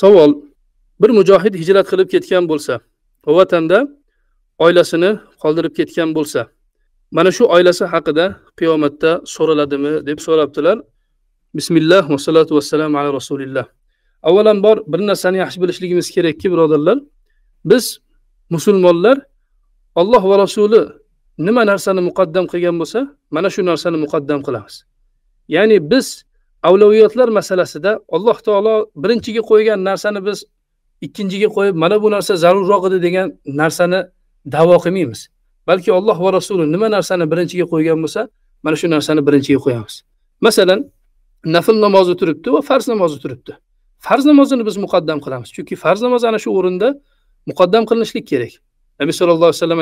savol bir mujohid hijrat qilib ketgan bo'lsa va vatanda oilasini qoldirib ketgan bo'lsa mana shu oilasi haqida qiyomatda so'raladimi deb so'rabdilar bismillah vassalatu vassalam ala rasulillah avvalambor bir narsani yaxshi bilishligimiz kerakki birodarlar biz musulmonlar olloh va rasuli nima narsani muqaddam qilgan bo'lsa mana shu narsani muqaddam qilamiz ya'ni biz avloviyatlar masalasida alloh taolo birinchiga qo'ygan narsani biz ikkinchiga qo'yib mana bu narsa zarurroq edi degan narsani davo qilmaymiz balki olloh va rasuli nima narsani birinchiga qo'ygan bo'lsa mana shu narsani birinchiga qo'yamiz masalan nafl namozi turibdi va farz namozi turibdi farz namozini biz muqaddam qilamiz chunki farz namoz ana shu o'rinda muqaddam qilinishlik kerak nabiy sallallohu alayhi vasallam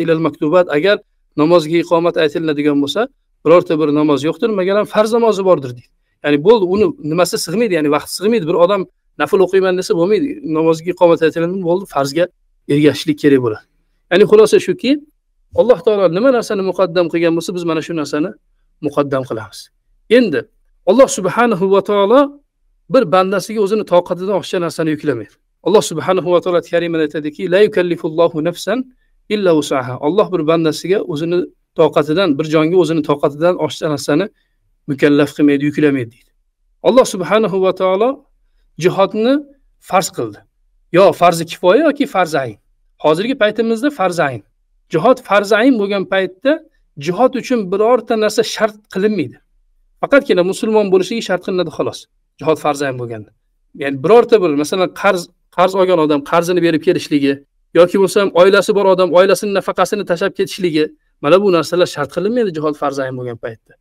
aytadilarki agar namozga iqomat aytiladigan bo'lsa birorta bir namoz yo'qdir masalan farz namozi bordir deydi ya'ni bo'ldi uni nimasi sig'maydi ya'ni vaqti sig'maydi bir odam nafl o'qiyman desa bo'lmaydi namozga iqomat aytiladi bo'ldi farzga ergashishlik kerak bo'ladi ya'ni xulosa shuki alloh taolo nima narsani muqaddam qilgan bo'lsa biz mana shu narsani muqaddam qilamiz endi alloh subhanahu va taolo bir bandasiga o'zini toqatidan oshgan narsani yuklamaydi alloh subhanahu va taolo karimada aytadiki la yukallifullohu nafsan illa alloh bir bandasiga o'zini toqatidan bir jonga o'zini toqatidan oshgan narsani mukallaf qilmaydi yuklamaydi deydi alloh subhanahu va taolo jihodni farz qildi yo farzi kifoya yoki farzi ayn hozirgi paytimizda farzi ayn jihod farzi ayn bo'lgan paytda jihod uchun birorta narsa shart qilinmaydi faqatgina musulmon bo'lishligi shart qilinadi xolos jihod farzi ayn bo'lganda ya'ni birorta bir masalan qarz qarz olgan odam qarzini berib kelishligi yoki bo'lmasam oilasi bor odam oilasini nafaqasini tashlab ketishligi mana bu narsalar shart qilinmaydi jihod farz bo'lgan paytda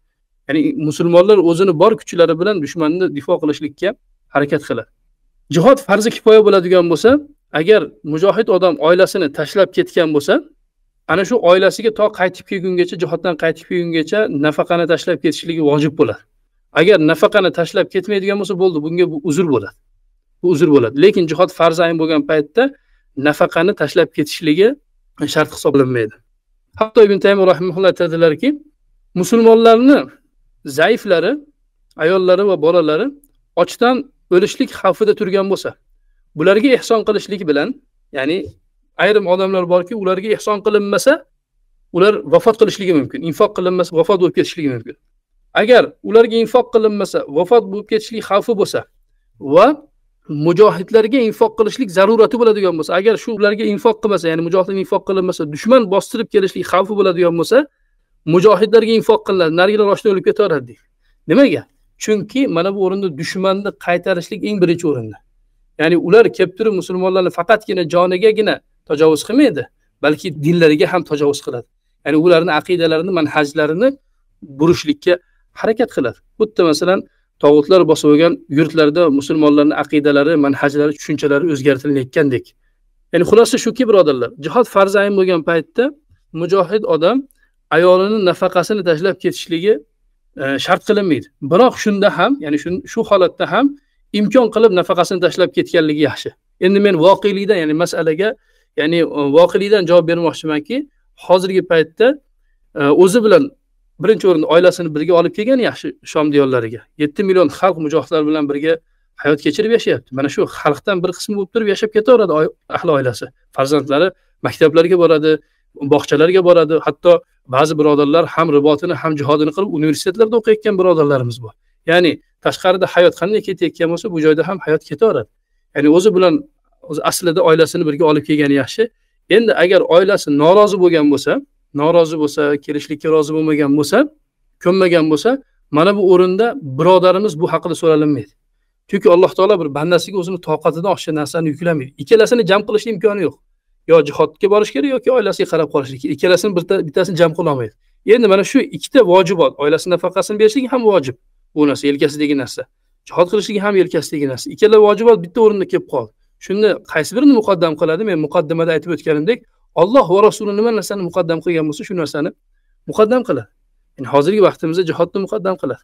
ya'ni musulmonlar o'zini bor kuchlari bilan dushmanni difo qilishlikka harakat qiladi jihod farzi kifoya bo'ladigan bo'lsa agar mujohid odam oilasini tashlab ketgan bo'lsa ana shu oilasiga to qaytib kelgungacha jihoddan qaytib kelgungacha nafaqani tashlab ketishligi vojib bo'ladi agar nafaqani tashlab ketmaydigan bo'lsa bo'ldi bunga bu uzr bo'ladi bu uzr bo'ladi lekin jihod farz bo'lgan paytda nafaqani tashlab ketishligi shart hisoblanmaydi Hatta İbn Teymi Rahimullah dediler ki Müslümanların zayıfları, ayolları ve açtan ochdan o'lishlik xavfida turgan bo'lsa bularga ihsan qilishlik bilen, ya'ni ayrim odamlar borki ularga ihsan qilinmasa ular vafat qilishligi mümkün. infoq qilinmasa vafat bo'lib ketishligi mumkin agar ularga infoq qilinmasa vafat bo'lib ketishlik xavfi bo'lsa va mujohidlarga infoq qilishlik zarurati bo'ladigan bo'lsa agar shu ularga infoq qilmasa ya'ni mujohidlarga infoq qilinmasa dushman bostirib kelishlik xavfi bo'ladigan bo'lsa mujohidlarga infoq qilinadi narigilar ochdan o'lib ketaveradi deydi nimaga chunki mana bu o'rinda dushmanni qaytarishlik eng birinchi o'rinda ya'ni ular kelib turib musulmonlarni faqatgina jonigagina tajovuz qilmaydi balki dinlariga ham tajovuz qiladi ya'ni ularni aqidalarini manhajlarini burishlikka harakat qiladi xuddi masalan tog'utlar bosib olgan yurtlarda musulmonlarning aqidalari manhajlari tushunchalari o'zgartirilayotgandek ya'ni xulosa shuki birodarlar jihod farzi ayn bo'lgan paytda mujohid odam ayolini nafaqasini tashlab ketishligi e, shart qilinmaydi biroq shunda ham ya'ni shu holatda ham imkon qilib nafaqasini tashlab ketganligi yaxshi endi men voqelikdan ya'ni masalaga ya'ni e, voqelikdan javob bermoqchimanki hozirgi paytda e, o'zi bilan birinchi o'rinda oilasini birga olib kelgan yaxshi shom diyorlariga yetti million xalq mujohidlar bilan birga hayot kechirib yashayapti mana shu xalqdan bir qismi bo'lib turib yashab ketaveradi ahli oilasi farzandlari maktablarga boradi bog'chalarga boradi hatto ba'zi birodarlar ham ribotini ham jihodini qilib universitetlarda o'qiyotgan birodarlarimiz bor ya'ni tashqarida hayot qanday ketayotgan bo'lsa bu joyda ham hayot ketaveradi ya'ni o'zi bilan o'zi aslida oilasini birga olib kelgani yaxshi endi agar oilasi norozi bo'lgan bo'lsa norozi bo'lsa kelishlikka rozi bo'lmagan bo'lsa ko'nmagan bo'lsa mana bu o'rinda birodarimiz bu haqida so'ralinmaydi chunki alloh taolo bir bandasiga o'zini toqatidan oshgan narsani yuklamaydi ikkalasini jam qilishni imkoni yo'q yo jihodga borish kerak yoki oilasiga qarab qolish kerak ikkalasini bittasini jam qila olmaydi endi mana shu ikkita vojibot oilasi nafaqasini berishligi ham vojib bu narsa yelkasidagi narsa jihod qilishligi ham yelkasidagi narsa ikkala vojibot bitta o'rinda kelib qoldi shunda qaysi birini muqaddam qiladi men muqaddimada aytib o'tganimdek olloh va rasuli nima narsani muqaddam qilgan bo'lsa shu narsani muqaddam qiladi yani hozirgi vaqtimizda jihodni muqaddam qiladi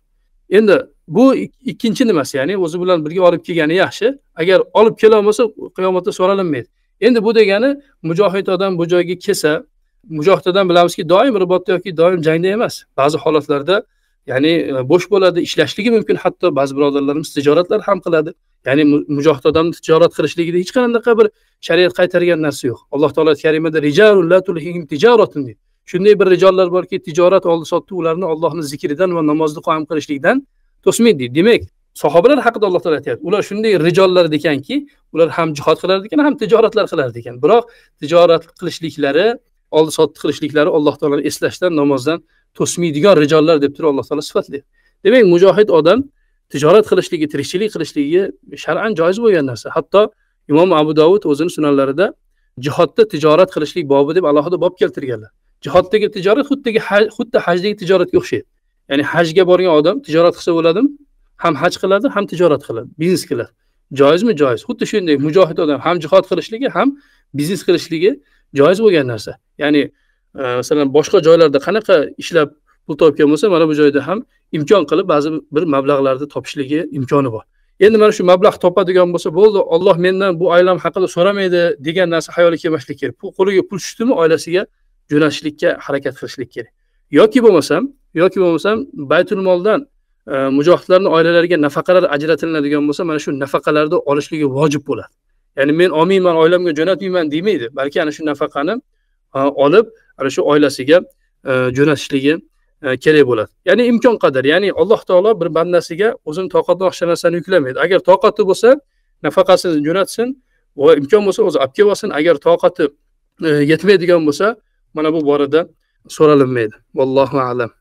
endi bu ikkinchi nimasi ya'ni o'zi bilan birga olib kelgani yaxshi agar olib kela olmasa qiyomatda so'ralinmaydi endi bu degani mujohid odam bu joyga kelsa mujohid odam bilamizki doim ribotda yoki doim jangda emas ba'zi holatlarda ya'ni e, bo'sh bo'ladi ishlashligi mumkin hatto ba'zi birodarlarimiz tijoratlar ham qiladi ya'ni mujohid odamni tijorat qilishligida hech qanaqa bir shariat qaytargan narsa yo'q alloh taolo karimada deydi shunday bir rijollar borki tijorat oldi sotdi ularni ollohni zikridan va namozni qoyim qilishlikdan to'smaydi deydi demak sahobalar haqida alloh taolo aytyapti ular shunday rijollar ekanki ular ham jihod qilar ekan ham tijoratlar qilar ekan biroq tijorat qilishliklari oldi sotdi qilishliklari alloh taoloni eslashdan namozdan to'smaydigan rijollar deb turib alloh taolo sifatlaydi demak mujohid odam tijorat qilishligi tirikchilik qilishligi shar'an joiz bo'lgan narsa hatto imom abu dovud o'zini sunanlarida jihodda tijorat qilishlik bobi deb alohida bob keltirganlar jihoddagi tijorat xuddagi xuddi hajdagi tijoratga o'xshaydi ya'ni hajga borgan odam tijorat qilsa bo'ladimi ham haj qiladi ham tijorat qiladi biznes qiladi joizmi joiz xuddi shunday mujohid odam ham jihod qilishligi ham biznes qilishligi joiz bo'lgan narsa ya'ni e, masalan boshqa joylarda qanaqa ishlab pul topgan bo'lsa mana bu joyda ham imkon qilib ba'zi bir mablag'larni topishligi imkoni bor endi mana shu mablag' topadigan bo'lsa bo'ldi olloh mendan bu oilam haqida so'ramaydi degan narsa hayoli kelmaslik kerak pul qo'liga pul tushdimi oilasiga jo'natishlikka harakat qilishlik kerak yoki bo'lmasam yoki bo'lmasam baytul moldan e, mujohidlarni oilalariga nafaqalar ajratiladigan bo'lsa mana shu nafaqalarni olishligi vojib bo'ladi ya'ni men olmayman oilamga jo'natmayman demaydi balki ana shu nafaqani e, olib ana shu oilasiga e, jo'natishligi E, kerak bo'ladi ya'ni imkon qadar ya'ni alloh taolo bir bandasiga o'zini toqatidan oshiqcha narsani yuklamaydi agar toqati bo'lsa nafaqasini jo'natsin va imkon bo'lsa o'zi olib kelib olsin agar toqati e, yetmaydigan bo'lsa mana bu borada so'ralinmaydi vallohu alam